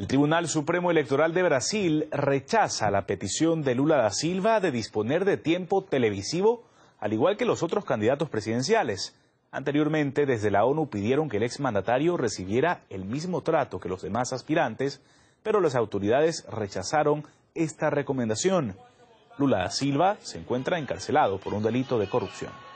El Tribunal Supremo Electoral de Brasil rechaza la petición de Lula da Silva de disponer de tiempo televisivo, al igual que los otros candidatos presidenciales. Anteriormente, desde la ONU pidieron que el exmandatario recibiera el mismo trato que los demás aspirantes, pero las autoridades rechazaron esta recomendación. Lula da Silva se encuentra encarcelado por un delito de corrupción.